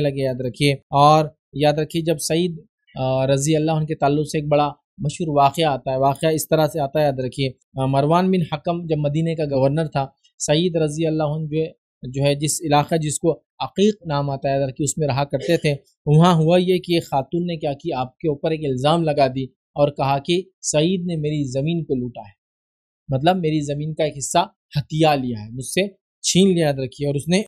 लगे याद रखिए और याद रखिए जब सईद रज़ी अल्लाह उनके ताल्लुक से एक बड़ा मशहूर वाक़ आता है वाक़ इस तरह से आता है याद रखिए मरवान बिन हकम जब मदीने का गवर्नर था सईद रज़ी अल्लाह जो जो है जिस इलाक़े जिसको अकीक नाम आता है याद रखिए उसमें रहा करते थे वहाँ हुआ ये कि एक खातून ने क्या कि आपके ऊपर एक इल्ज़ाम लगा दी और कहा कि सईद ने मेरी ज़मीन को लूटा है मतलब मेरी ज़मीन का एक हिस्सा हथिया लिया है मुझसे छीन लिया याद रखिए और उसने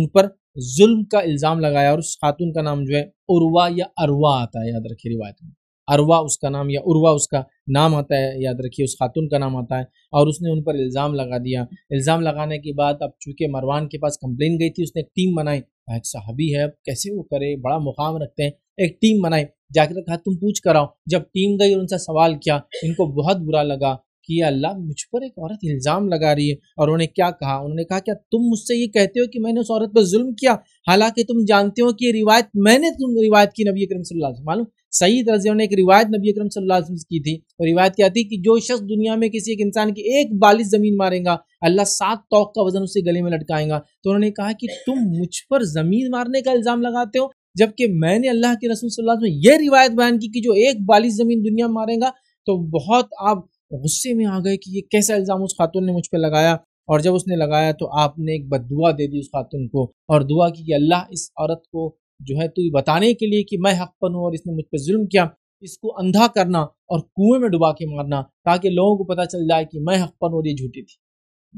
उन पर जुल्म का इल्ज़ाम लगाया और उस खातून का नाम जो है उर्वा या अरवा आता है याद रखिए रिवायत में अरवा उसका नाम या उर्वा उसका नाम आता है याद रखिए उस खातून का नाम आता है और उसने उन पर इल्ज़ाम लगा दिया इल्ज़ाम लगाने के बाद अब चूँकि मरवान के पास कंप्लेन गई थी उसने एक टीम बनाई एक साहबी है अब कैसे वो करे बड़ा मुकाम रखते हैं एक टीम बनाई जाकर कहा तुम पूछ कराओ जब टीम गई और उनसे सवाल किया इनको बहुत बुरा लगा कि अल्लाह मुझ पर एक औरत इल्ज़ाम लगा रही है और उन्होंने क्या कहा उन्होंने कहा क्या तुम मुझसे ये कहते हो कि मैंने उस औरत पर जुल्म किया हालांकि तुम जानते हो कि रिवायत मैंने तुम रिवायत की नबी करम मालूम सही तरह ने एक रिवायत नबी अक्रम की थी और रिवायत क्या थी कि जो शख्स दुनिया में किसी एक इंसान की एक बालिश ज़मीन मारेगा अल्लाह सात तोक का वजन उसे गले में लटकाएगा तो उन्होंने कहा कि तुम मुझ पर ज़मीन मारने का इल्ज़ाम लगाते हो जबकि मैंने अल्लाह के रसूल सल्लल्लाहु अलैहि वसल्लम ये रिवायत बयान की कि जो एक बालिश ज़मीन दुनिया मारेगा तो बहुत आप तो गुस्से में आ गए कि ये कैसा इल्ज़ाम उस खातून ने मुझ पर लगाया और जब उसने लगाया तो आपने एक बदुआ दे दी उस खातून को और दुआ की कि अल्लाह इस औरत को जो है तू बताने के लिए कि मैं हक पर हूँ और इसने मुझ पर जुल्म किया इसको अंधा करना और कुएं में डुबा के मारना ताकि लोगों को पता चल जाए कि मैं हक पर और ये झूठी थी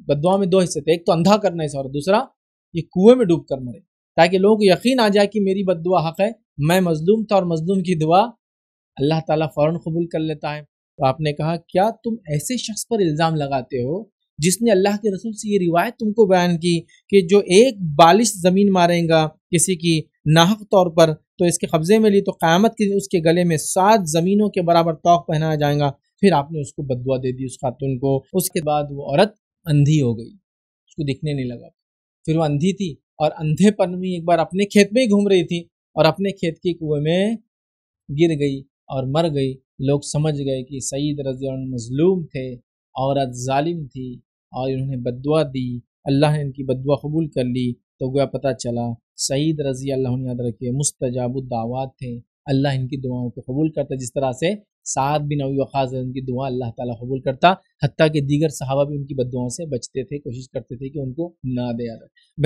बदवा में दो हिस्से थे एक तो अंधा करना इस और दूसरा ये कुएं में डूब कर मरे ताकि लोगों को यकीन आ जाए कि मेरी बदुआ हक है मैं मजलूम था और मजलूम की दुआ अल्लाह ताला फ़ौरन कबूल कर लेता है तो आपने कहा क्या तुम ऐसे शख्स पर इल्ज़ाम लगाते हो जिसने अल्लाह के रसूल से ये रिवायत तुमको बयान की कि जो एक बालिश ज़मीन मारेगा किसी की नाहक तौर पर तो इसके कब्ज़े में ली तो क़्यामत के उसके गले में सात ज़मीनों के बराबर तोक पहनाया जाएगा फिर आपने उसको बदुआ दे दी उस खातून को उसके बाद वो औरत अंधी हो गई उसको दिखने नहीं लगा फिर वो अंधी थी और अंधेपन में एक बार अपने खेत में ही घूम रही थी और अपने खेत के कुएं में गिर गई और मर गई लोग समझ गए कि सईद रज़ी मज़लूम थे औरत ालिम थी और इन्होंने बदवा दी अल्लाह ने इनकी बदवा कबूल कर ली तो गया पता चला सईद रज़ी अल्लाह ने याद रखिए मुस्तजाबुदावत थे अल्लाह इनकी दुआओं को कबूल करता जिस तरह से सात बिन अबी वक़ास की दुआ अल्लाह ताला कबूल करता हती के दीगर सहाबा भी उनकी बदवाओं से बचते थे कोशिश करते थे कि उनको ना दे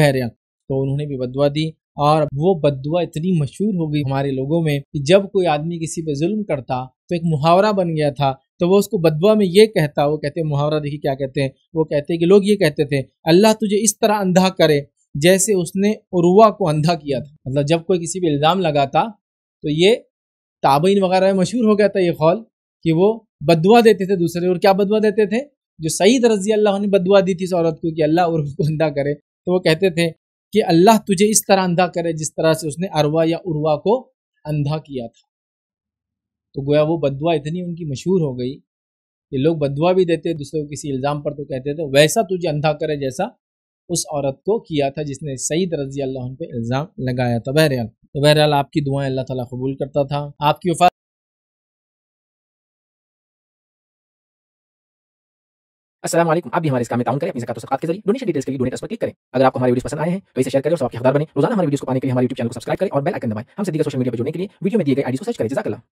बहरिया तो उन्होंने भी बदवा दी और वो बदवा इतनी मशहूर हो गई हमारे लोगों में कि जब कोई आदमी किसी पर जुल्म करता तो एक मुहावरा बन गया था तो वो उसको बदवा में ये कहता वो कहते मुहावरा देखिए क्या कहते हैं वो कहते हैं कि लोग ये कहते थे अल्लाह तुझे इस तरह अंधा करे जैसे उसने उर्वा को अंधा किया था मतलब जब कोई किसी पर इल्ज़ाम लगाता तो ये ताबीन वगैरह में मशहूर हो गया था ये कौल कि वो बदवा देते थे दूसरे और क्या बदवा देते थे जो सईद रजी अल्लाह ने बदवा दी थी इस औरत को कि अल्लाह और को अंधा करे तो वो कहते थे कि अल्लाह तुझे इस तरह अंधा करे जिस तरह से उसने अरवा या उरवा को अंधा किया था तो गोया वो बदवा इतनी उनकी मशहूर हो गई कि लोग बदवा भी देते दूसरे को किसी इल्ज़ाम पर तो कहते थे वैसा तुझे अंधा करे जैसा उस औरत को किया था जिसने सईद रजी अल्लाह पे इल्ज़ाम लगाया था बहरहाल तो बहरहाल आपकी दुआएं अल्लाह ताला कबूल करता था आपकी वफा असलम आप भी हमारे इस काम में टाउन करें अपनी जकात सकात के जरिए डोनेशन डिटेल्स के लिए डोनेट पर क्लिक करें अगर आपको हमारी वीडियो पसंद आए हैं तो इसे शेयर करें और सबके हकदार बने रोजाना हमारे वीडियो को पाने के लिए हमारे यूट्यूब चैनल को सब्सक्राइब करें और बेल आइकन दबाएं हम सीधे सोशल मीडिया पर जुड़ने के लिए वीडियो में दिए गए आईडी को सर्च करें जजाकला